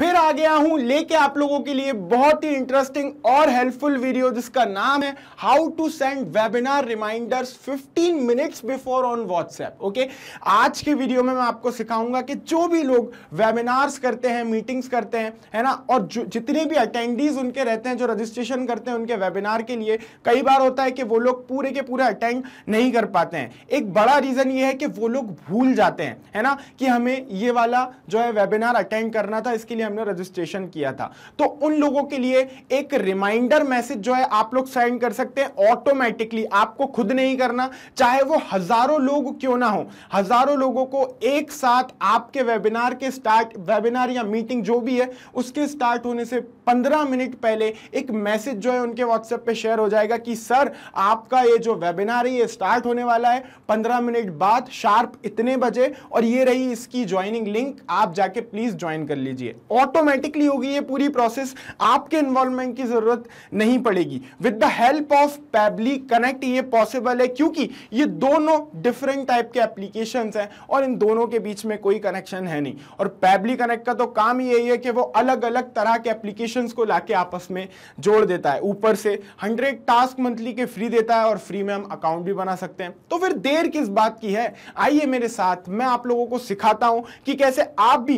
फिर आ गया हूं लेके आप लोगों के लिए बहुत ही इंटरेस्टिंग और हेल्पफुल वीडियो जिसका नाम है how to send webinar reminders 15 minutes before on WhatsApp okay आज के वीडियो में मैं आपको सिखाऊंगा कि जो भी लोग वेबिनार्स करते हैं मीटिंग्स करते हैं है ना और जितने भी अटेंडीज उनके रहते हैं जो रजिस्ट्रेशन करते हैं उनके वेबिनार के लिए कई बार होता है कि वो लोग पूरे के पूरे अटेंड नहीं कर पाते हैं एक बड़ा रीजन ये है कि वो लोग भूल जाते हैं है ना कि हमें ये वाला जो है वेबिनार अटेंड करना था इसके लिए हमने रजिस्ट्रेशन किया था तो उन लोगों के लिए एक रिमाइंडर मैसेज जो है आप लोग सेंड कर सकते हैं ऑटोमेटिकली आपको खुद नहीं करना चाहे वो हजारों लोग क्यों ना हो हजारों लोगों को एक साथ आपके वेबिनार के स्टार्ट वेबिनार या मीटिंग जो भी है उसके स्टार्ट होने से पंद्रह मिनट पहले एक मैसेज जो है उनके व्हाट्सएप पे शेयर हो जाएगा कि सर आपका ये जो वेबिनार है ये स्टार्ट होने वाला है पंद्रह मिनट बाद शार्प इतने बजे और ये रही इसकी ज्वाइनिंग लिंक आप जाके प्लीज ज्वाइन कर लीजिए और ऑटोमेटिकली होगी ये पूरी प्रोसेस आपके इन्वॉल्वमेंट की जरूरत नहीं पड़ेगी with the help of Pabbly connect ये पॉसिबल है क्योंकि ये दोनों डिफरेंट टाइप के एप्लीकेशन हैं और इन दोनों के बीच में कोई कनेक्शन है नहीं और पैबली कनेक्ट का तो काम ही यही है कि वो अलग अलग तरह के एप्लीकेशन को लाके आपस में जोड़ देता है ऊपर से हंड्रेड टास्क मंथली के फ्री देता है और फ्री में हम अकाउंट भी बना सकते हैं तो फिर देर किस बात की है आइए मेरे साथ मैं आप लोगों को सिखाता हूं कि कैसे आप भी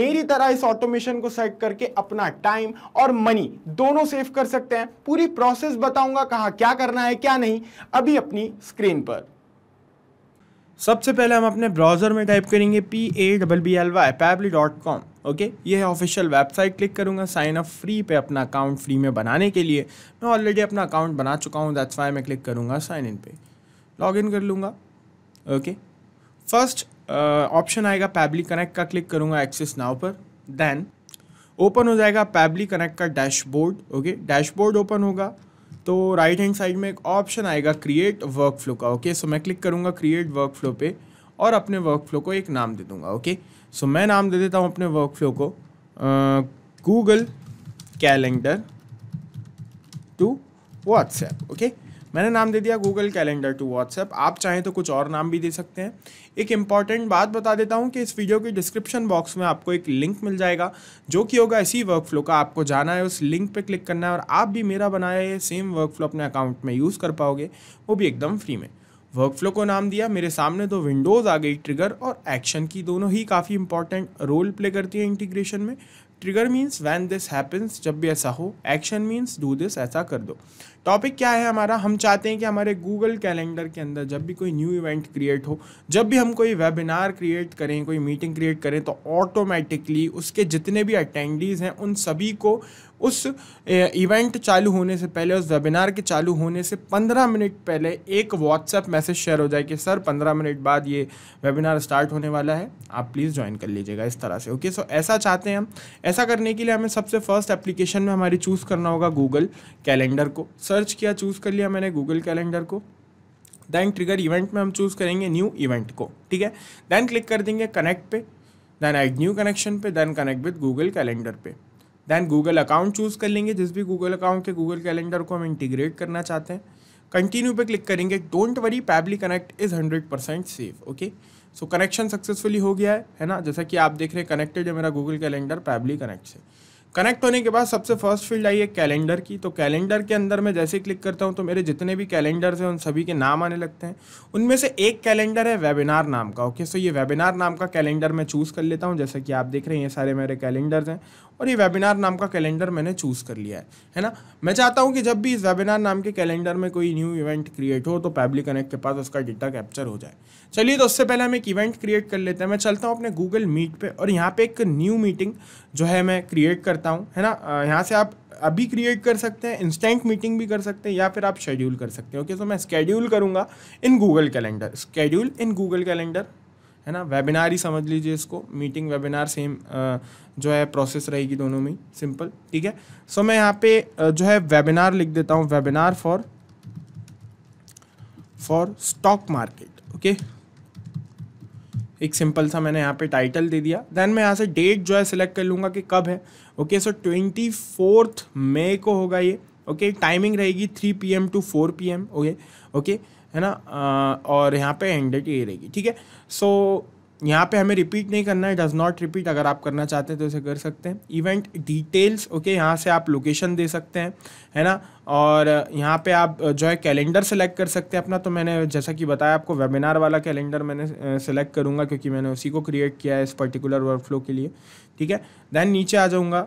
मेरी तरह इस ऑटोमेशन लोकेशन को सेट करके अपना टाइम और मनी दोनों सेव कर सकते हैं पूरी प्रोसेस बताऊंगा कहा क्या करना है क्या नहीं अभी अपनी स्क्रीन पर सबसे पहले हम अपने ब्राउज़र में टाइप करेंगे P A double B L Y Pabbly dot com okay ये है ऑफिशियल वेबसाइट क्लिक करूंगा साइन अप फ्री पे अपना अकाउंट फ्री में बनाने के लिए मैं ऑलरेडी अपना अकाउंट बना चुका हूँ दैट्स वाई मैं क्लिक करूंगा साइन इन पे लॉग इन कर लूँगा ओके फर्स्ट ऑप्शन आएगा पैबली कनेक्ट का क्लिक करूँगा एक्सेस नाव पर देन ओपन हो जाएगा पैबली कनेक्ट का डैशबोर्ड ओके डैशबोर्ड ओपन होगा तो राइट हैंड साइड में एक ऑप्शन आएगा क्रिएट वर्क फ्लो का ओके सो मैं क्लिक करूँगा क्रिएट वर्क फ्लो पे और अपने वर्क फ्लो को एक नाम दे दूँगा ओके सो मैं नाम दे देता हूँ अपने वर्क फ्लो को Google calendar to WhatsApp okay मैंने नाम दे दिया गूगल कैलेंडर टू व्हाट्सएप आप चाहें तो कुछ और नाम भी दे सकते हैं एक इंपॉर्टेंट बात बता देता हूँ कि इस वीडियो के डिस्क्रिप्शन बॉक्स में आपको एक लिंक मिल जाएगा जो कि होगा इसी वर्कफ्लो का आपको जाना है उस लिंक पर क्लिक करना है और आप भी मेरा बनाया ये सेम वर्कफ्लो अपने अकाउंट में यूज़ कर पाओगे वो भी एकदम फ्री में वर्कफ्लो को नाम दिया मेरे सामने तो विंडोज़ आ गई ट्रिगर और एक्शन की दोनों ही काफ़ी इंपॉर्टेंट रोल प्ले करती है इंटीग्रेशन में trigger means when this happens जब भी ऐसा हो एक्शन मीन्स डू दिस ऐसा कर दो टॉपिक क्या है हमारा हम चाहते हैं कि हमारे गूगल कैलेंडर के अंदर जब भी कोई न्यू इवेंट क्रिएट हो जब भी हम कोई वेबिनार क्रिएट करें कोई मीटिंग क्रिएट करें तो ऑटोमेटिकली उसके जितने भी अटेंडीज़ हैं उन सभी को उस इवेंट चालू होने से पहले उस वेबिनार के चालू होने से पंद्रह मिनट पहले एक व्हाट्सएप मैसेज शेयर हो जाए कि सर पंद्रह मिनट बाद ये वेबिनार स्टार्ट होने वाला है आप प्लीज़ ज्वाइन कर लीजिएगा इस तरह से ओके सो ऐसा चाहते हैं हम ऐसा करने के लिए हमें सबसे फर्स्ट एप्लीकेशन में हमारी चूज़ करना होगा गूगल कैलेंडर को सर सर्च किया चूज़ कर लिया मैंने गूगल कैलेंडर को देन ट्रिगर इवेंट में हम चूज़ करेंगे न्यू इवेंट को ठीक है देन क्लिक कर देंगे कनेक्ट पे देन एड न्यू कनेक्शन पे then connect with Google calendar पे देन गूगल अकाउंट चूज़ कर लेंगे जिस भी गूगल अकाउंट के गूगल कैलेंडर को हम इंटीग्रेट करना चाहते हैं कंटिन्यू पे क्लिक करेंगे don't worry Pabbly Connect is hundred percent safe okay so connection successfully हो गया है है ना जैसा कि आप देख रहे हैं कनेक्टेड है मेरा गूगल कैलेंडर पैबली कनेक्ट से कनेक्ट होने के बाद सबसे फर्स्ट फील्ड आई है कैलेंडर की तो कैलेंडर के अंदर मैं जैसे क्लिक करता हूँ तो मेरे जितने भी कैलेंडर्स हैं उन सभी के नाम आने लगते हैं उनमें से एक कैलेंडर है वेबिनार नाम का ओके सो ये वेबिनार नाम का कैलेंडर मैं चूज़ कर लेता हूँ जैसे कि आप देख रहे हैं ये सारे मेरे कैलेंडर्स हैं और ये वेबिनार नाम का कैलेंडर मैंने चूज़ कर लिया है है ना मैं चाहता हूँ कि जब भी इस वेबिनार नाम के कैलेंडर में कोई न्यू इवेंट क्रिएट हो तो पैबली कनेक्ट के पास उसका डेटा कैप्चर हो जाए चलिए तो उससे पहले हम एक इवेंट क्रिएट कर लेते हैं मैं चलता हूँ अपने गूगल मीट पर और यहाँ पर एक न्यू मीटिंग जो है मैं क्रिएट करता करता हूँ है ना यहाँ से आप अभी क्रिएट कर सकते हैं इंस्टेंट मीटिंग भी कर सकते हैं या फिर आप शेड्यूल कर सकते हैं ओके सो मैं स्केड्यूल करूँगा in Google Calendar schedule in Google Calendar है ना वेबिनार ही समझ लीजिए इसको मीटिंग वेबिनार सेम जो है प्रोसेस रहेगी दोनों में सिंपल ठीक है सो मैं यहाँ पे जो है वेबिनार लिख देता हूँ webinar for for stock market okay एक सिंपल सा मैंने यहाँ पे टाइटल दे दिया देन मैं यहाँ से डेट जो है सिलेक्ट कर लूँगा कि कब है okay so twenty fourth May को होगा ये ओके okay, टाइमिंग रहेगी three P M to four P M okay okay है ना आ, uh, और यहाँ पे एंड डेट ये रहेगी ठीक है सो यहाँ पे हमें रिपीट नहीं करना है डज़ नॉट रिपीट अगर आप करना चाहते हैं तो इसे कर सकते हैं इवेंट डिटेल्स ओके यहाँ से आप लोकेशन दे सकते हैं है ना और यहाँ पे आप जो है कैलेंडर सेलेक्ट कर सकते हैं अपना तो मैंने जैसा कि बताया आपको वेबिनार वाला कैलेंडर मैंने सेलेक्ट करूँगा क्योंकि मैंने उसी को क्रिएट किया है इस पर्टिकुलर फ्लो के लिए ठीक है देन नीचे आ जाऊँगा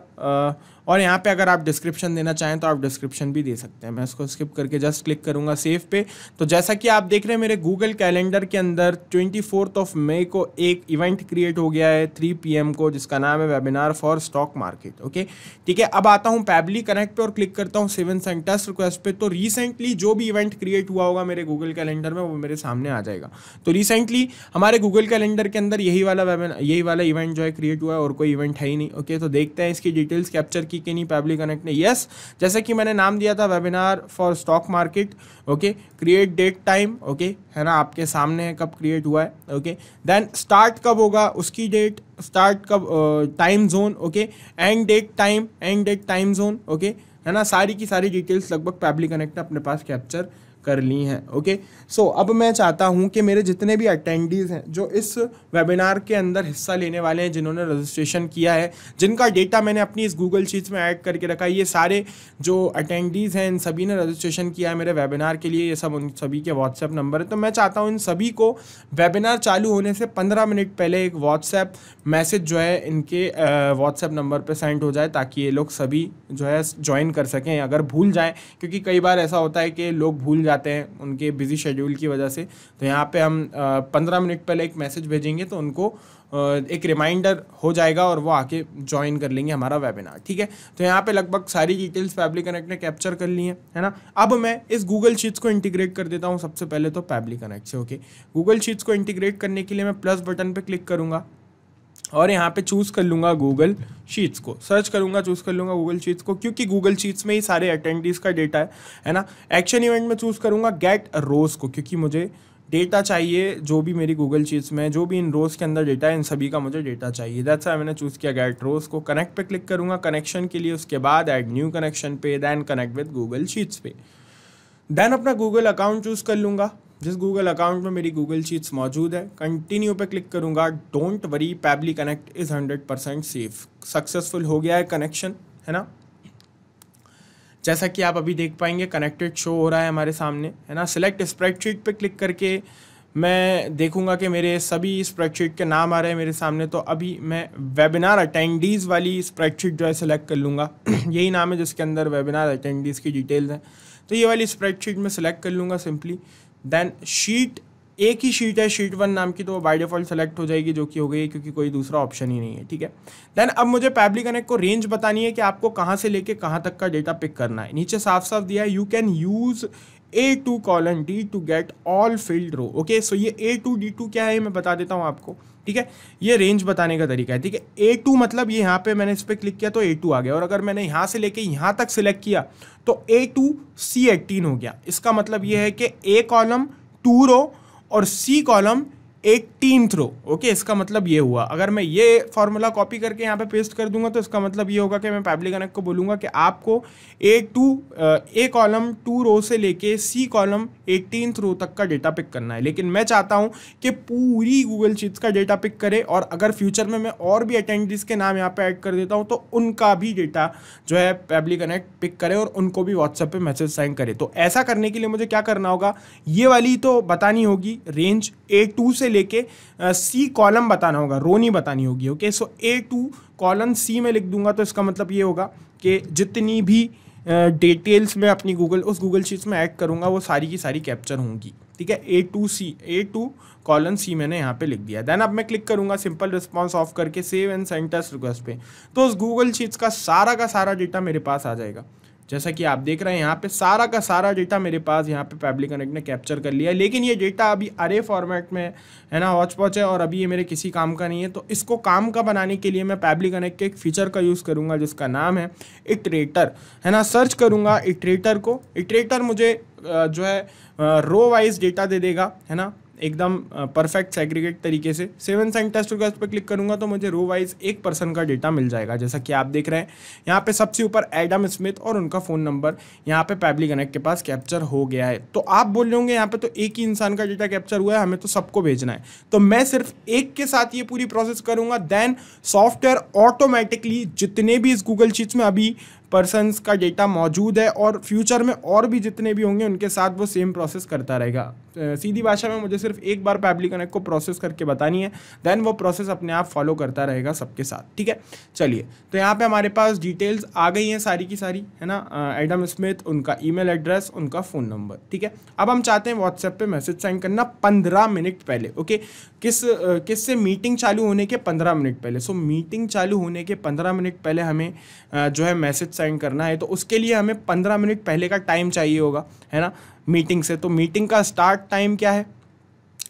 और यहाँ पे अगर आप डिस्क्रिप्शन देना चाहें तो आप डिस्क्रिप्शन भी दे सकते हैं मैं इसको स्किप करके जस्ट क्लिक करूँगा सेव पे तो जैसा कि आप देख रहे हैं मेरे गूगल कैलेंडर के अंदर ट्वेंटी ऑफ मई को एक इवेंट क्रिएट हो गया है थ्री पी को जिसका नाम है webinar for stock market okay ठीक है अब आता हूँ पैबली कनेक्ट पर और क्लिक करता हूँ सेवन सेंटर्स रिक्वेस्ट पर तो रिसेंटली जो भी इवेंट क्रिएट हुआ होगा मेरे गूगल कैलेंडर में वो मेरे सामने आ जाएगा तो रिसेंटली हमारे गूगल कैलेंडर के अंदर यही वाला वेबिनार यही वाला इवेंट जो है क्रिएट हुआ है और कोई इवेंट है ही नहीं ओके तो देखते हैं इसकी डिटेल्स कैप्चर की की नहीं पैबली कनेक्ट ने यस जैसे कि मैंने नाम दिया था webinar for stock market okay create date time okay है ना आपके सामने है कब क्रिएट हुआ है ओके देन स्टार्ट कब होगा उसकी डेट स्टार्ट कब time zone okay end date time end date time zone okay है ना सारी की सारी डिटेल्स लगभग पैबली कनेक्ट अपने पास कैप्चर कर ली हैं ओके सो अब मैं चाहता हूँ कि मेरे जितने भी अटेंडीज़ हैं जो इस वेबिनार के अंदर हिस्सा लेने वाले हैं जिन्होंने रजिस्ट्रेशन किया है जिनका डेटा मैंने अपनी इस गूगल शीट्स में ऐड करके रखा है ये सारे जो अटेंडीज़ हैं इन सभी ने रजिस्ट्रेशन किया है मेरे वेबिनार के लिए ये सब उन सभी के व्हाट्सएप नंबर है तो मैं चाहता हूँ इन सभी को वेबिनार चालू होने से पंद्रह मिनट पहले एक व्हाट्सएप मैसेज जो है इनके व्हाट्सएप नंबर पर सेंड हो जाए ताकि ये लोग सभी जो है ज्वाइन कर सकें अगर भूल जाएँ क्योंकि कई बार ऐसा होता है कि लोग भूल जाते हैं उनके बिज़ी शेड्यूल की वजह से तो यहाँ पे हम पंद्रह मिनट पहले एक मैसेज भेजेंगे तो उनको एक रिमाइंडर हो जाएगा और वो आके ज्वाइन कर लेंगे हमारा वेबिनार ठीक है तो यहाँ पे लगभग सारी डिटेल्स पैबली कनेक्ट ने कैप्चर कर ली है है ना अब मैं इस गूगल शीट्स को इंटीग्रेट कर देता हूँ सबसे पहले तो पैबली कनेक्ट से ओके गूगल शीट्स को इंटीग्रेट करने के लिए मैं प्लस बटन पर क्लिक करूँगा और यहाँ पे चूज़ कर लूँगा गूगल शीट्स को सर्च करूँगा चूज़ कर लूँगा गूगल शीट्स को क्योंकि गूगल शीट्स में ही सारे अटेंडीज़ का डेटा है है ना एक्शन इवेंट में चूज़ करूँगा गेट रोज़ को क्योंकि मुझे डेटा चाहिए जो भी मेरी गूगल शीट्स में जो भी इन रोज़ के अंदर डेटा है इन सभी का मुझे डेटा चाहिए दैट्स आई मैंने चूज़ किया गेट रोज़ को कनेक्ट पे क्लिक करूँगा कनेक्शन के लिए उसके बाद ऐड न्यू कनेक्शन पे then connect with Google Sheets पे देन अपना गूगल अकाउंट चूज़ कर लूँगा जिस गूगल अकाउंट में मेरी गूगल शीट्स मौजूद है कंटिन्यू पे क्लिक करूंगा don't worry Pabbly Connect is hundred percent safe successful हो गया है कनेक्शन है ना जैसा कि आप अभी देख पाएंगे कनेक्टेड शो हो रहा है हमारे सामने है ना सिलेक्ट स्प्रेडशीट पे क्लिक करके मैं देखूंगा कि मेरे सभी स्प्रेडशीट के नाम आ रहे हैं मेरे सामने तो अभी मैं वेबिनार अटेंडीज़ वाली स्प्रेडशीट जो है सिलेक्ट कर लूँगा यही नाम है जिसके अंदर वेबिनार अटेंडीज़ की डिटेल्स हैं तो ये वाली स्प्रेडशीट में सिलेक्ट कर लूँगा सिंपली देन शीट एक ही शीट है शीट वन नाम की तो वो बाई डिफॉल्ट सेलेक्ट हो जाएगी जो कि हो गई क्योंकि कोई दूसरा ऑप्शन ही नहीं है ठीक है देन अब मुझे पैबली कनेक्ट को रेंज बतानी है कि आपको कहाँ से लेके कहाँ तक का डेटा पिक करना है नीचे साफ साफ दिया है you can use A two colon to get all field row okay so ये डी टू क्या है मैं बता देता हूँ आपको ठीक है ये रेंज बताने का तरीका है ठीक है ए टू मतलब ये यहाँ पे मैंने इस पर क्लिक किया तो ए टू आ गया और अगर मैंने यहाँ से लेके यहाँ तक सिलेक्ट किया तो ए टू सी एटीन हो गया इसका मतलब ये है कि ए कॉलम टू रो और C column eighteen throw okay इसका मतलब ये हुआ अगर मैं ये फॉर्मूला कॉपी करके यहाँ पे पेस्ट कर दूंगा तो इसका मतलब ये होगा कि मैं पैबली कनेक्ट को बोलूँगा कि आपको A two A column two row से लेके सी कॉलम एटीन थ्रो तक का डेटा पिक करना है लेकिन मैं चाहता हूँ कि पूरी गूगल चीट्स का डेटा पिक करे और अगर फ्यूचर में मैं और भी अटेंडिस के नाम यहाँ पर ऐड कर देता हूँ तो उनका भी डेटा जो है पैबली कनेक्ट पिक करे और उनको भी व्हाट्सएप पर मैसेज सेंड करे तो ऐसा करने के लिए मुझे क्या करना होगा ये वाली तो बतानी होगी रेंज ए टू से लेके सी कॉलम बताना होगा रो नहीं बतानी होगी okay so A two column C में लिख दूंगा तो इसका मतलब ये होगा कि जितनी भी डिटेल्स uh, मैं अपनी गूगल उस गूगल शीट्स में ऐड करूंगा वो सारी की सारी कैप्चर होंगी ठीक है A two C A two colon C मैंने यहाँ पे लिख दिया देन अब मैं क्लिक करूंगा सिंपल रिस्पॉन्स ऑफ करके सेव एंड सेंटर्स रिक्वेस्ट पे तो उस गूगल शीट्स का सारा का सारा डेटा मेरे पास आ जाएगा जैसा कि आप देख रहे हैं यहाँ पे सारा का सारा डेटा मेरे पास यहाँ पे पब्लिक कनेक्ट ने कैप्चर कर लिया है लेकिन ये डेटा अभी अरे फॉर्मेट में है ना वॉच पॉच है और अभी ये मेरे किसी काम का नहीं है तो इसको काम का बनाने के लिए मैं पब्लिक कनेक्ट के एक फीचर का यूज़ करूँगा जिसका नाम है इटरेटर है ना सर्च करूँगा इटरेटर को इटरेटर मुझे जो है रो वाइज डेटा दे देगा है ना एकदम परफेक्ट सेग्रीगेट तरीके से सेवन साइन टेस्ट रिक्वेस्ट पर क्लिक करूंगा तो मुझे रो वाइज एक पर्सन का डेटा मिल जाएगा जैसा कि आप देख रहे हैं यहाँ पे सबसे ऊपर एडम स्मिथ और उनका फ़ोन नंबर यहाँ पे पैबली कनेक्ट के पास कैप्चर हो गया है तो आप बोल रहे यहाँ पे तो एक ही इंसान का डेटा कैप्चर हुआ है हमें तो सबको भेजना है तो मैं सिर्फ एक के साथ ये पूरी प्रोसेस करूँगा देन सॉफ्टवेयर ऑटोमेटिकली जितने भी इस गूगल चीज़ में अभी पर्सनस का डेटा मौजूद है और फ्यूचर में और भी जितने भी होंगे उनके साथ वो सेम प्रोसेस करता रहेगा सीधी भाषा में मुझे सिर्फ एक बार पैब्लिक कनेक्ट को प्रोसेस करके बतानी है देन वो प्रोसेस अपने आप फॉलो करता रहेगा सबके साथ ठीक है चलिए तो यहाँ पे हमारे पास डिटेल्स आ गई हैं सारी की सारी है ना एडम स्मिथ उनका ईमेल एड्रेस उनका फ़ोन नंबर ठीक है अब हम चाहते हैं व्हाट्सएप पर मैसेज सेंड करना पंद्रह मिनट पहले ओके किस किस से मीटिंग चालू होने के पंद्रह मिनट पहले सो मीटिंग चालू होने के पंद्रह मिनट पहले हमें जो है मैसेज सेंड करना है तो उसके लिए हमें पंद्रह मिनट पहले का टाइम चाहिए होगा है ना मीटिंग से तो मीटिंग का स्टार्ट टाइम क्या है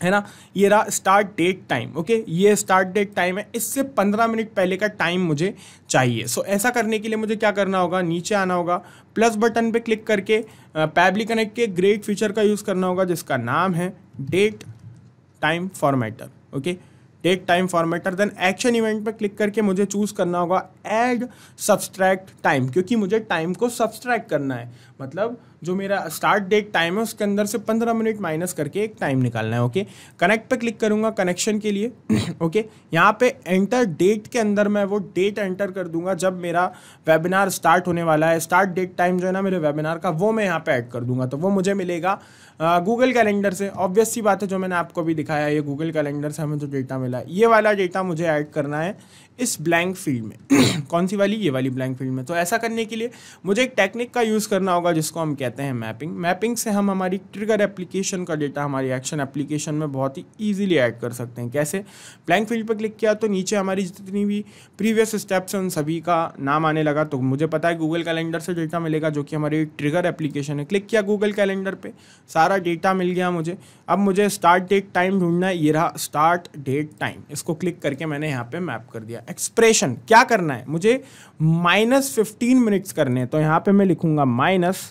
है ना ये रहा स्टार्ट डेट टाइम ओके ये स्टार्ट डेट टाइम है इससे पंद्रह मिनट पहले का टाइम मुझे चाहिए सो ऐसा करने के लिए मुझे क्या करना होगा नीचे आना होगा प्लस बटन पे क्लिक करके पैबली कनेक्ट के ग्रेट फीचर का यूज़ करना होगा जिसका नाम है date time formatter okay okay? Take time formatter then action event पर क्लिक करके मुझे चूज़ करना होगा एड सब्सट्रैक्ट टाइम क्योंकि मुझे टाइम को सब्सट्रैक्ट करना है मतलब जो मेरा स्टार्ट डेट टाइम है उसके अंदर से पंद्रह मिनट माइनस करके एक टाइम निकालना है ओके कनेक्ट पे क्लिक करूंगा कनेक्शन के लिए ओके यहाँ पे एंटर डेट के अंदर मैं वो डेट एंटर कर दूंगा जब मेरा वेबिनार स्टार्ट होने वाला है स्टार्ट डेट टाइम जो है ना मेरे वेबिनार का वो मैं यहाँ पर ऐड कर दूंगा तो वो मुझे मिलेगा गूगल कैलेंडर से ऑब्वियस सी बात है जो मैंने आपको भी दिखाया ये गूगल कैलेंडर से हमें जो डेटा मिला ये वाला डेटा मुझे ऐड करना है इस ब्लैंक फील्ड में कौन सी वाली ये वाली ब्लैंक फील्ड में तो ऐसा करने के लिए मुझे एक टेक्निक का यूज़ करना होगा जिसको हम कह कहते हैं मैपिंग मैपिंग से हम हमारी ट्रिगर एप्लीकेशन का डेटा हमारी एक्शन एप्लीकेशन में बहुत ही ईजिली ऐड कर सकते हैं कैसे ब्लैंक फील्ड पर क्लिक किया तो नीचे हमारी जितनी भी प्रीवियस स्टेप्स हैं उन सभी का नाम आने लगा तो मुझे पता है गूगल कैलेंडर से डेटा मिलेगा जो कि हमारी ट्रिगर एप्लीकेशन है क्लिक किया गूगल कैलेंडर पर सारा डेटा मिल गया मुझे अब मुझे स्टार्ट डेट टाइम ढूंढना है ये रहा स्टार्ट डेट टाइम इसको क्लिक करके मैंने यहाँ पर मैप कर दिया एक्सप्रेशन क्या करना है मुझे माइनस फिफ्टीन मिनट्स करने हैं तो यहाँ पे मैं लिखूंगा माइनस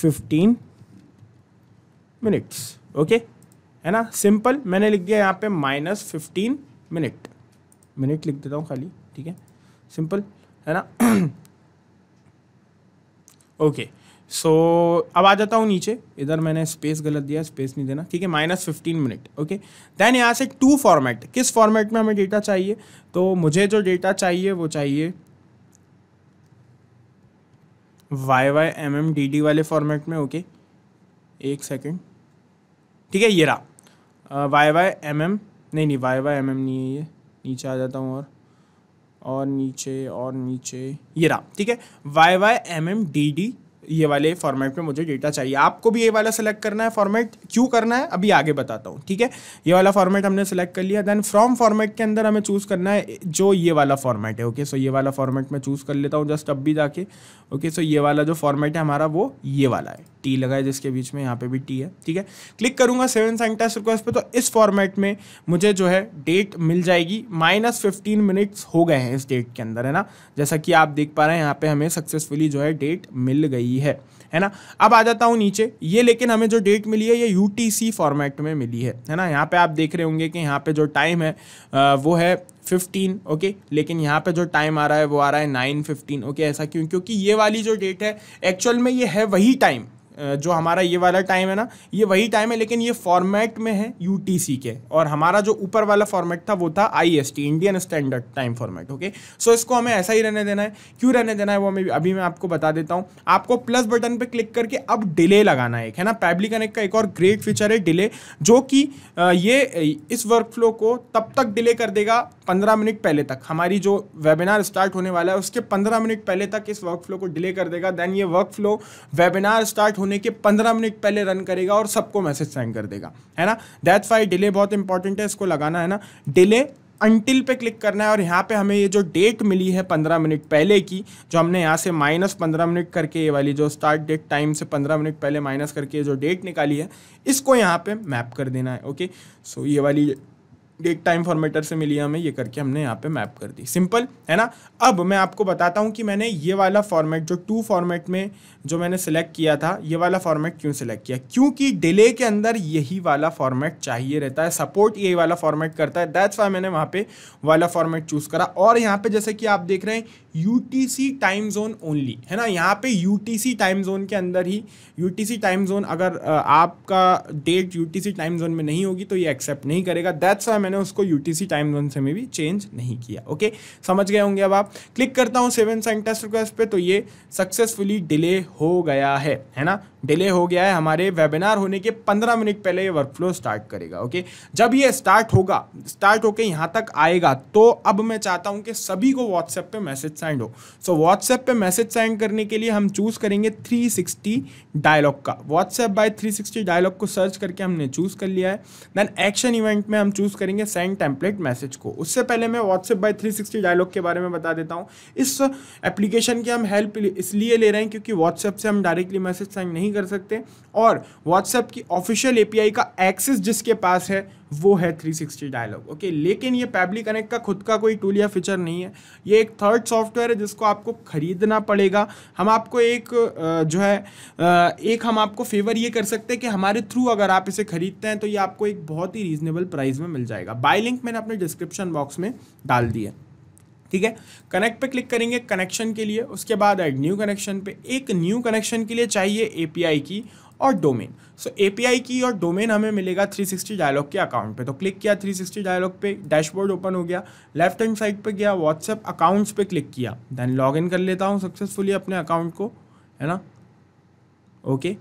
फिफ्टीन मिनट्स ओके है ना सिंपल मैंने लिख दिया यहाँ पे माइनस फिफ्टीन मिनट मिनट लिख देता हूँ खाली ठीक है सिंपल है ना ओके सो so, अब आ जाता हूँ नीचे इधर मैंने स्पेस गलत दिया स्पेस नहीं देना ठीक है minus fifteen minute okay then यहाँ से टू फॉर्मेट किस फॉर्मेट में हमें डेटा चाहिए तो मुझे जो डेटा चाहिए वो चाहिए Y Y M M D D वाले फॉर्मेट में ओके एक सेकेंड ठीक है ये रहा वाई वाई एम एम नहीं नहीं वाई वाई एम एम नहीं है ये नीचे आ जाता हूँ और और नीचे और नीचे ये रहा ठीक है Y Y M M D D ये वाले फॉर्मेट में मुझे डेटा चाहिए आपको भी ये वाला सेलेक्ट करना है फॉर्मेट क्यों करना है अभी आगे बताता हूँ ठीक है ये वाला फॉर्मेट हमने सेलेक्ट कर लिया देन फ्रॉम फॉर्मेट के अंदर हमें चूज़ करना है जो ये वाला फॉर्मेट है ओके सो ये वाला फॉर्मेट मैं चूज़ कर लेता हूँ जस्ट अब भी जाके ओके सो ये वाला जो फॉर्मेट है हमारा वो ये वाला है टी लगा है जिसके बीच में यहाँ पे भी टी है ठीक है क्लिक करूंगा सेवन सेंटेंस रिक्वेस्ट पे तो इस फॉर्मेट में मुझे जो है डेट मिल जाएगी माइनस फिफ्टीन मिनट्स हो गए हैं इस डेट के अंदर है ना जैसा कि आप देख पा रहे हैं यहाँ पे हमें सक्सेसफुली जो है डेट मिल गई मिली है है ना अब आ जाता हूँ नीचे ये लेकिन हमें जो डेट मिली है ये यू फॉर्मेट में मिली है है ना यहाँ पे आप देख रहे होंगे कि यहाँ पे जो टाइम है वो है 15 ओके लेकिन यहाँ पे जो टाइम आ रहा है वो आ रहा है 9:15 ओके ऐसा क्यों क्योंकि ये वाली जो डेट है एक्चुअल में ये है वही टाइम जो हमारा ये वाला टाइम है ना ये वही टाइम है लेकिन ये फॉर्मेट में है यू के और हमारा जो ऊपर वाला फॉर्मेट था वो था I Indian Standard Time format okay so इसको हमें ऐसा ही रहने देना है क्यों रहने देना है वो हमें अभी मैं आपको बता देता हूँ आपको प्लस बटन पर क्लिक करके अब डिले लगाना है है ना पैबली कनेक्ट का एक और ग्रेट फीचर है डिले जो कि ये इस वर्क फ्लो को तब तक डिले कर देगा पंद्रह मिनट पहले तक हमारी जो वेबिनार स्टार्ट होने वाला है उसके पंद्रह मिनट पहले तक इस वर्क फ्लो को डिले कर देगा देन ये वर्क फ्लो वेबिनार स्टार्ट होने के पंद्रह मिनट पहले रन करेगा और सबको मैसेज सेंड कर देगा है ना दैट्स वाई डिले बहुत इंपॉर्टेंट है इसको लगाना है ना डिले अनटिल पे क्लिक करना है और यहाँ पे हमें ये जो डेट मिली है पंद्रह मिनट पहले की जो हमने यहाँ से माइनस पंद्रह मिनट करके ये वाली जो स्टार्ट डेट टाइम से पंद्रह मिनट पहले माइनस करके जो डेट निकाली है इसको यहाँ पे मैप कर देना है ओके सो so, ये वाली डेट टाइम फॉर्मेटर से मिली हमें ये करके हमने यहाँ पे मैप कर दी सिंपल है ना अब मैं आपको बताता हूँ कि मैंने ये वाला फॉर्मेट जो टू फॉर्मेट में जो मैंने सेलेक्ट किया था ये वाला फॉर्मेट क्यों सेलेक्ट किया क्योंकि डिले के अंदर यही वाला फॉर्मेट चाहिए रहता है सपोर्ट यही वाला फॉर्मेट करता है दैट्स वाई मैंने वहाँ पे वाला फॉर्मेट चूज़ करा और यहाँ पर जैसे कि आप देख रहे हैं यू टाइम जोन ओनली है ना यहाँ पे यू टाइम जोन के अंदर ही यू टाइम जोन अगर आपका डेट यू टाइम जोन में नहीं होगी तो ये एक्सेप्ट नहीं करेगा दैट्स वाई मैंने उसको यू टाइम जोन से में भी चेंज नहीं किया ओके समझ गए होंगे अब आप क्लिक करता हूँ सेवन साइन टेस्ट रिक्वेस्ट पे तो ये सक्सेसफुली डिले हो गया है है ना डिले हो गया है हमारे वेबिनार होने के 15 मिनट पहले ये वर्कफ्लो स्टार्ट करेगा ओके जब ये स्टार्ट होगा स्टार्ट होकर यहाँ तक आएगा तो अब मैं चाहता हूँ कि सभी को व्हाट्सएप पे मैसेज सेंड हो सो so, व्हाट्सएप पे मैसेज सेंड करने के लिए हम चूज़ करेंगे 360 डायलॉग का व्हाट्सएप बाय 360 डायलॉग को सर्च करके हमने चूज़ कर लिया है देन एक्शन इवेंट में हम चूज़ करेंगे सेंड टेम्पलेट मैसेज को उससे पहले मैं व्हाट्सएप बाय थ्री डायलॉग के बारे में बता देता हूँ इस एप्लीकेशन की हम हेल्प इसलिए ले रहे हैं क्योंकि व्हाट्सएप से हम डायरेक्टली मैसेज सेंड नहीं नहीं कर सकते और व्हाट्सएप की ऑफिशियल एपीआई का एक्सेस जिसके पास है वो है 360 डायलॉग ओके लेकिन ये पैबली कनेक्ट का खुद का कोई टूल या फीचर नहीं है ये एक थर्ड सॉफ्टवेयर है जिसको आपको खरीदना पड़ेगा हम आपको एक जो है एक हम आपको फेवर ये कर सकते हैं कि हमारे थ्रू अगर आप इसे खरीदते हैं तो ये आपको एक बहुत ही रीजनेबल प्राइस में मिल जाएगा बाय लिंक मैंने अपने डिस्क्रिप्शन बॉक्स में डाल दिया ठीक है कनेक्ट पे क्लिक करेंगे कनेक्शन के लिए उसके बाद एड न्यू कनेक्शन पे एक न्यू कनेक्शन के लिए चाहिए एपीआई की और डोमेन सो एपीआई की और डोमेन हमें मिलेगा 360 डायलॉग के अकाउंट पे तो क्लिक किया 360 डायलॉग पे डैशबोर्ड ओपन हो गया लेफ्ट हैंड साइड पे गया व्हाट्सएप अकाउंट्स पे क्लिक किया देन लॉग इन कर लेता हूँ सक्सेसफुली अपने अकाउंट को है ना okay okay.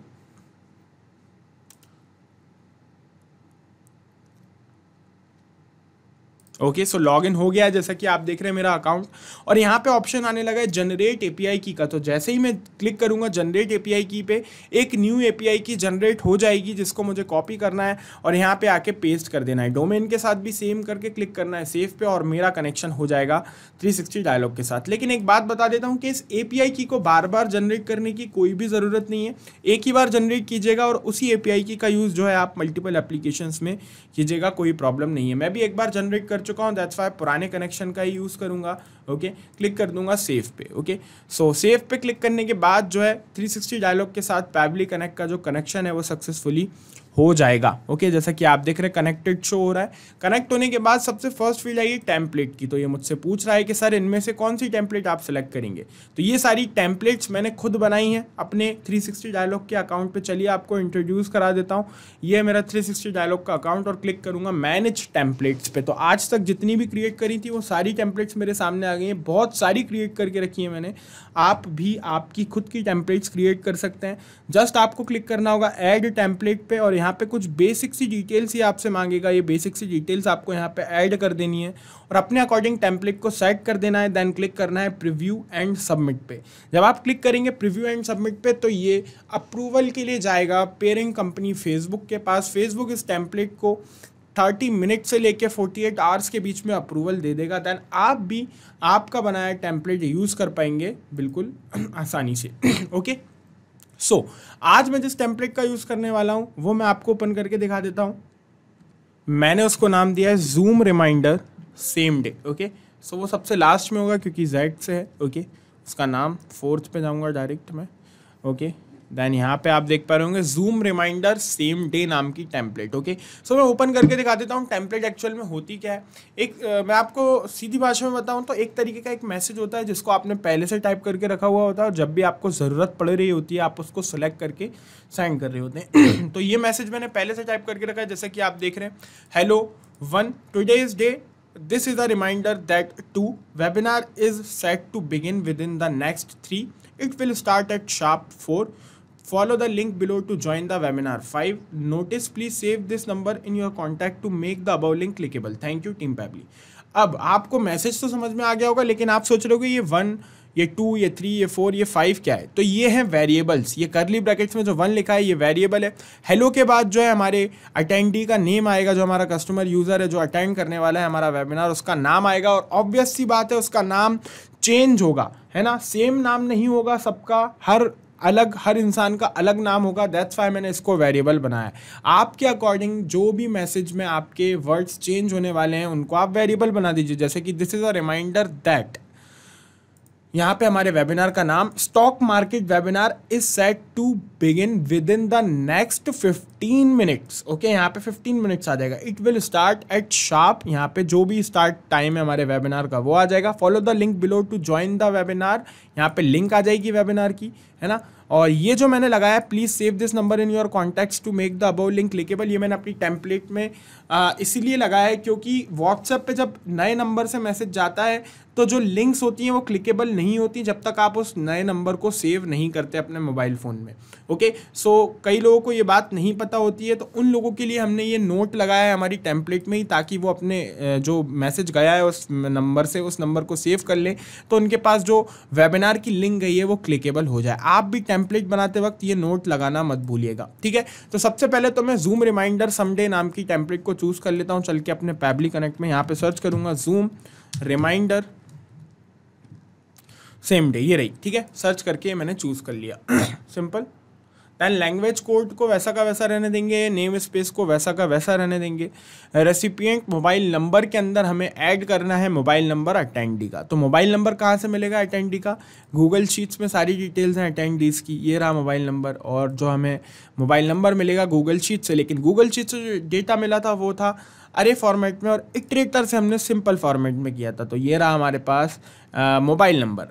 Okay so log in हो गया है जैसा कि आप देख रहे हैं मेरा अकाउंट और यहाँ पे ऑप्शन आने लगा है जनरेट एपीआई की का तो जैसे ही मैं क्लिक करूँगा जनरेट एपीआई की पे एक न्यू एपीआई की जनरेट हो जाएगी जिसको मुझे कॉपी करना है और यहाँ पे आके पेस्ट कर देना है डोमेन के साथ भी सेम करके क्लिक करना है सेफ पे और मेरा कनेक्शन हो जाएगा थ्री डायलॉग के साथ लेकिन एक बात बता देता हूँ कि इस ए की को बार बार जनरेट करने की कोई भी ज़रूरत नहीं है एक ही बार जनरेट कीजिएगा और उसी ए की का यूज़ जो है आप मल्टीपल एप्लीकेशन में कीजिएगा कोई प्रॉब्लम नहीं है मैं भी एक बार जनरेट कर चुका हूँ दैट्स वाई पुराने कनेक्शन का ही यूज़ करूँगा ओके क्लिक कर दूंगा सेफ पे ओके सो सेफ पे क्लिक करने के बाद जो है 360 डायलॉग के साथ पैबली कनेक्ट का जो कनेक्शन है वो सक्सेसफुली हो जाएगा ओके जैसा कि आप देख रहे हैं कनेक्टेड शो हो रहा है कनेक्ट होने के बाद सबसे फर्स्ट फील्ड आएगी टेम्पलेट की तो ये मुझसे पूछ रहा है कि सर इनमें से कौन सी टेम्पलेट आप सेलेक्ट करेंगे तो ये सारी टेम्पलेट्स मैंने खुद बनाई हैं अपने 360 डायलॉग के अकाउंट पे चलिए आपको इंट्रोड्यूस करा देता हूँ ये मेरा थ्री डायलॉग का अकाउंट और क्लिक करूँगा मैनेज टेम्पलेट्स पे तो आज तक जितनी भी क्रिएट करी थी वो सारी टेम्पलेट्स मेरे सामने आ गई हैं बहुत सारी क्रिएट करके रखी है मैंने आप भी आपकी खुद की टेम्पलेट्स क्रिएट कर सकते हैं जस्ट आपको क्लिक करना होगा एड टेम्पलेट पे और यहाँ पे कुछ बेसिक सी डिटेल्स ही आपसे मांगेगा ये बेसिक सी डिटेल्स आपको यहाँ पे ऐड कर देनी है और अपने अकॉर्डिंग टेम्पलेट को सेट कर देना है देन क्लिक करना है प्रीव्यू एंड सबमिट पे जब आप क्लिक करेंगे प्रीव्यू एंड सबमिट पे तो ये अप्रूवल के लिए जाएगा पेयरिंग कंपनी फेसबुक के पास फेसबुक इस टेम्पलेट को थर्टी मिनट से लेके फोर्टी एट आवर्स के बीच में अप्रूवल दे देगा दैन आप भी आपका बनाया टेम्पलेट यूज़ कर पाएंगे बिल्कुल आसानी से ओके सो so, आज मैं जिस टेम्पलेट का यूज़ करने वाला हूँ वो मैं आपको ओपन करके दिखा देता हूँ मैंने उसको नाम दिया है Zoom reminder same day okay so वो सबसे लास्ट में होगा क्योंकि जेड से है ओके okay? उसका नाम फोर्थ पे जाऊँगा डायरेक्ट मैं ओके okay? देन यहाँ पे आप देख पा रहे होंगे जूम रिमाइंडर सेम डे नाम की टेम्पलेट ओके सो मैं ओपन करके दिखा देता हूँ टेम्पलेट एक्चुअल में होती क्या है एक आ, मैं आपको सीधी भाषा में बताऊँ तो एक तरीके का एक मैसेज होता है जिसको आपने पहले से टाइप करके रखा हुआ होता है और जब भी आपको ज़रूरत पड़ रही होती है आप उसको सेलेक्ट करके सेंड कर रहे होते हैं तो ये मैसेज मैंने पहले से टाइप करके रखा है जैसे कि आप देख रहे हैं hello one is day this is a reminder that to webinar is set to begin with in the next three it will start at sharp four Follow the link below to join the webinar. 5. Notice please save this number in your contact to make the above link clickable. Thank you team Pabli. अब आपको message तो समझ में आ गया होगा लेकिन आप सोच रहे हो ये वन ये टू ये थ्री ये फोर ये फाइव क्या है तो ये हैं वेरिएबल्स ये करली ब्रैकेट्स में जो वन लिखा है ये वेरिएबल है हेलो के बाद जो है हमारे अटेंडी का नेम आएगा जो हमारा कस्टमर यूज़र है जो अटेंड करने वाला है हमारा वेबिनार उसका नाम आएगा और ऑब्वियस सी बात है उसका नाम चेंज होगा है ना सेम नाम नहीं होगा सबका हर अलग हर इंसान का अलग नाम होगा दैट्स वाई मैंने इसको वेरिएबल बनाया आपके अकॉर्डिंग जो भी मैसेज में आपके वर्ड्स चेंज होने वाले हैं उनको आप वेरिएबल बना दीजिए जैसे कि this is a reminder that यहाँ पे हमारे वेबिनार का नाम stock market webinar is set to begin with in the next 15 minutes okay यहाँ पे 15 मिनट्स आ जाएगा it will start at sharp यहाँ पे जो भी स्टार्ट टाइम है हमारे वेबिनार का वो आ जाएगा follow the link below to join the webinar यहाँ पे लिंक आ जाएगी वेबिनार की है ना और ये जो मैंने लगाया please save this number in your contacts to make the above link clickable ये मैंने अपनी टेम्पलेट में इसीलिए लगाया है क्योंकि व्हाट्सएप पे जब नए नंबर से मैसेज जाता है तो जो लिंक्स होती हैं वो क्लिकेबल नहीं होती जब तक आप उस नए नंबर को सेव नहीं करते अपने मोबाइल फ़ोन में ओके सो so, कई लोगों को ये बात नहीं पता होती है तो उन लोगों के लिए हमने ये नोट लगाया है हमारी टेम्पलेट में ही ताकि वो अपने जो मैसेज गया है उस नंबर से उस नंबर को सेव कर लें तो उनके पास जो वेबिनार की लिंक गई है वो क्लिकेबल हो जाए आप भी टेम्पलेट बनाते वक्त ये नोट लगाना मत भूलिएगा ठीक है तो सबसे पहले तो मैं जूम रिमाइंडर समडे नाम की टेम्पलेट को चूज़ कर लेता हूँ चल के अपने पैबली कनेक्ट में यहाँ पे सर्च करूंगा जूम रिमाइंडर सेम डे ये रही ठीक है सर्च करके मैंने चूज़ कर लिया सिंपल एंड लैंग्वेज कोड को वैसा का वैसा रहने देंगे नेम स्पेस को वैसा का वैसा रहने देंगे रेसिपियंट मोबाइल नंबर के अंदर हमें ऐड करना है मोबाइल नंबर अटेंडी का तो मोबाइल नंबर कहाँ से मिलेगा अटेंडी का गूगल शीट्स में सारी डिटेल्स हैं अटेंडीज़ की ये रहा मोबाइल नंबर और जो हमें मोबाइल नंबर मिलेगा गूगल शीट से लेकिन गूगल शीट से जो डेटा मिला था वो था अरे फॉर्मेट में और इटरेटर से हमने सिंपल फॉर्मेट में किया था तो ये रहा हमारे पास मोबाइल नंबर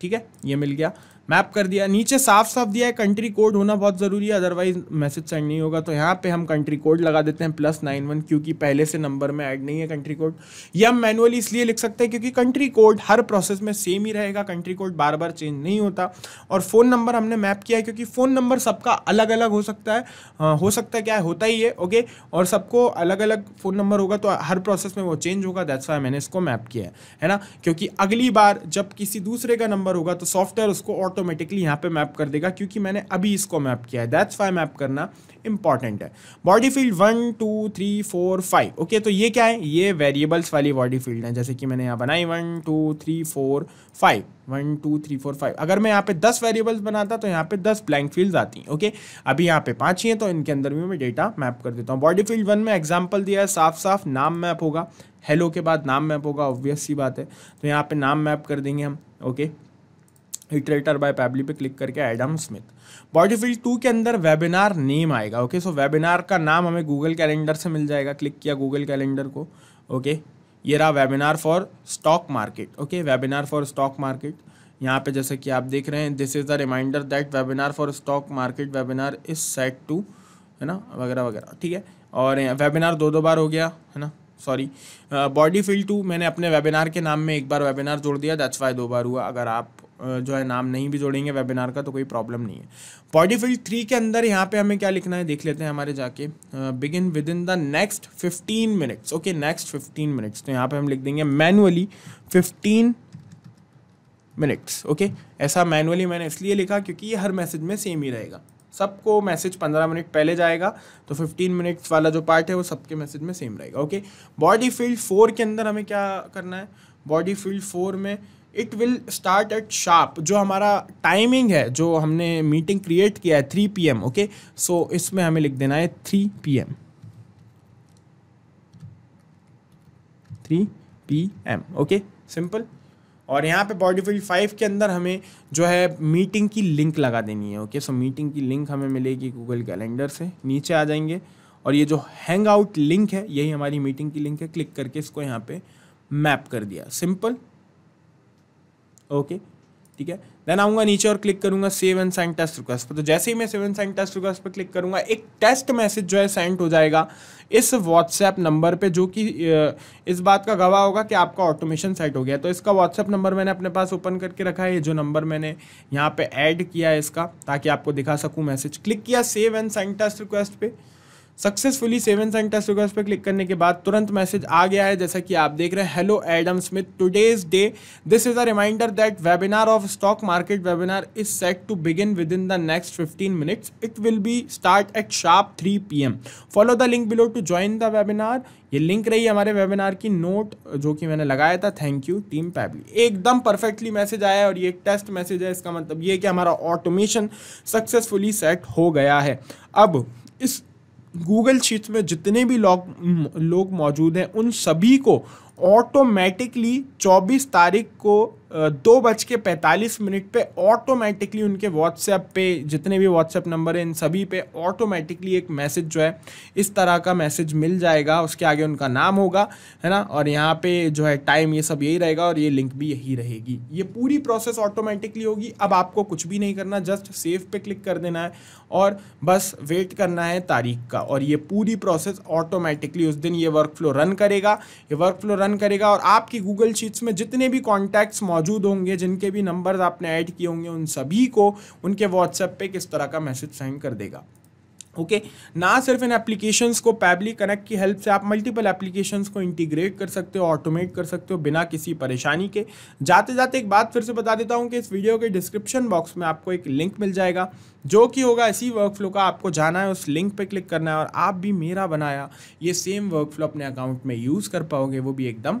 ठीक है ये मिल गया मैप कर दिया नीचे साफ साफ दिया है कंट्री कोड होना बहुत ज़रूरी है अदरवाइज मैसेज सेंड नहीं होगा तो यहाँ पे हम कंट्री कोड लगा देते हैं प्लस नाइन वन क्योंकि पहले से नंबर में ऐड नहीं है कंट्री कोड या हम मैनुअली इसलिए लिख सकते हैं क्योंकि कंट्री कोड हर प्रोसेस में सेम ही रहेगा कंट्री कोड बार बार चेंज नहीं होता और फ़ोन नंबर हमने मैप किया है क्योंकि फ़ोन नंबर सबका अलग अलग हो सकता है आ, हाँ, हो सकता है क्या है होता ही है ओके और सबको अलग अलग फ़ोन नंबर होगा तो हर प्रोसेस में वो चेंज होगा दैट्स वाई मैंने इसको मैप किया है है ना क्योंकि अगली बार जब किसी दूसरे का नंबर होगा तो सॉफ्टवेयर उसको ऑटोमेटिकली यहाँ पे मैप कर देगा क्योंकि मैंने अभी इसको मैप किया है दैट्स वाई मैप करना इंपॉर्टेंट है body field one two three four five okay तो ये क्या है ये वेरिएबल्स वाली बॉडी फील्ड है जैसे कि मैंने यहाँ बनाई one two three four five one two three four five अगर मैं यहाँ पे दस वेरिएबल्स बनाता तो यहाँ पे दस ब्लैंक फील्ड आती हैं ओके अभी यहाँ पे पाँच ही हैं तो इनके अंदर भी मैं डेटा मैप कर देता हूँ बॉडी फील्ड वन में एग्जाम्पल दिया है साफ साफ नाम मैप होगा हेलो के बाद नाम मैप होगा ऑब्वियस सी बात है तो यहाँ पे नाम मैप कर देंगे हम okay okay? Iterator by Pabbly पे क्लिक करके Adam Smith body field two के अंदर वेबिनार नेम आएगा ओके सो वेबिनार का नाम हमें गूगल कैलेंडर से मिल जाएगा क्लिक किया गूगल कैलेंडर को ओके ये रहा webinar for stock market okay webinar for stock market यहाँ पे जैसे कि आप देख रहे हैं this is the reminder that webinar for stock market webinar is set to है ना वगैरह वगैरह ठीक है और वेबिनार दो दो बार हो गया है ना सॉरी बॉडी फील्ड टू मैंने अपने वेबिनार के नाम में एक बार वेबिनार जोड़ दिया दैट्स वाई दो बार हुआ अगर आप जो है नाम नहीं भी जोड़ेंगे वेबिनार का तो कोई प्रॉब्लम नहीं है बॉडी फील्ड थ्री के अंदर यहाँ पे हमें क्या लिखना है देख लेते हैं हमारे जाके begin with in the next fifteen minutes okay next fifteen minutes तो यहाँ पे हम लिख देंगे मैनुअली फिफ्टीन मिनट्स ओके ऐसा मैनुअली मैंने इसलिए लिखा क्योंकि ये हर मैसेज में सेम ही रहेगा सबको मैसेज पंद्रह मिनट पहले जाएगा तो फिफ्टीन मिनट्स वाला जो पार्ट है वो सबके मैसेज में सेम रहेगा ओके बॉडी फील्ड फोर के अंदर हमें क्या करना है बॉडी फील्ड फोर में it will start at sharp जो हमारा टाइमिंग है जो हमने मीटिंग क्रिएट किया है three P M okay so इसमें हमें लिख देना है three P M three P M okay simple और यहाँ पे बॉडी फील्ड फाइव के अंदर हमें जो है मीटिंग की लिंक लगा देनी है ओके सो मीटिंग की लिंक हमें मिलेगी गूगल कैलेंडर से नीचे आ जाएंगे और ये जो हैंग आउट लिंक है यही हमारी मीटिंग की लिंक है क्लिक करके इसको यहाँ पे मैप कर दिया सिंपल ओके ठीक है देन आऊंगा नीचे और क्लिक करूंगा save and send test request पर तो जैसे ही मैं save and send test request पर क्लिक करूंगा एक टेस्ट मैसेज जो है सेंड हो जाएगा इस व्हाट्सएप नंबर पे जो कि इस बात का गवाह होगा कि आपका ऑटोमेशन सेट हो गया तो इसका व्हाट्सएप नंबर मैंने अपने पास ओपन करके रखा है ये जो नंबर मैंने यहाँ पर ऐड किया है इसका ताकि आपको दिखा सकूँ मैसेज क्लिक किया save and send test request पर सक्सेसफुली सेवन सन टेस्ट रिक्वेस्ट पर क्लिक करने के बाद तुरंत मैसेज आ गया है जैसा कि आप देख रहे हैं hello Adam Smith today's day this is a reminder that webinar of stock market webinar is set to begin with in the next fifteen minutes it will be start at sharp three P M follow the link below to join the webinar ये link रही हमारे webinar की note जो कि मैंने लगाया था thank you team Pabbly एकदम परफेक्टली मैसेज आया है और ये एक टेस्ट मैसेज है इसका मतलब ये कि हमारा ऑटोमेशन सक्सेसफुली सेट हो गया है अब इस गूगल शीट में जितने भी लोग लोग मौजूद हैं उन सभी को ऑटोमेटिकली 24 तारीख को दो बज के पैंतालीस मिनट पर ऑटोमेटिकली उनके व्हाट्सएप पे जितने भी व्हाट्सएप नंबर हैं इन सभी पे ऑटोमेटिकली एक मैसेज जो है इस तरह का मैसेज मिल जाएगा उसके आगे उनका नाम होगा है ना और यहाँ पे जो है टाइम ये सब यही रहेगा और ये लिंक भी यही रहेगी ये पूरी प्रोसेस ऑटोमेटिकली होगी अब आपको कुछ भी नहीं करना जस्ट सेव पे क्लिक कर देना है और बस वेट करना है तारीख का और ये पूरी प्रोसेस ऑटोमेटिकली उस दिन ये वर्क फ्लो रन करेगा ये वर्क फ्लो रन करेगा और आपकी गूगल शीट्स में जितने भी कॉन्टैक्ट्स मौजूद होंगे जिनके भी नंबर्स आपने ऐड किए होंगे उन सभी को उनके व्हाट्सएप पे किस तरह का मैसेज सेंड कर देगा ओके okay? ना सिर्फ इन एप्लीकेशंस को पैबली कनेक्ट की हेल्प से आप मल्टीपल एप्लीकेशंस को इंटीग्रेट कर सकते हो ऑटोमेट कर सकते हो बिना किसी परेशानी के जाते जाते एक बात फिर से बता देता हूँ कि इस वीडियो के डिस्क्रिप्शन बॉक्स में आपको एक लिंक मिल जाएगा जो कि होगा इसी वर्कफ्लो का आपको जाना है उस लिंक पे क्लिक करना है और आप भी मेरा बनाया ये सेम वर्कफ्लो अपने अकाउंट में यूज़ कर पाओगे वो भी एकदम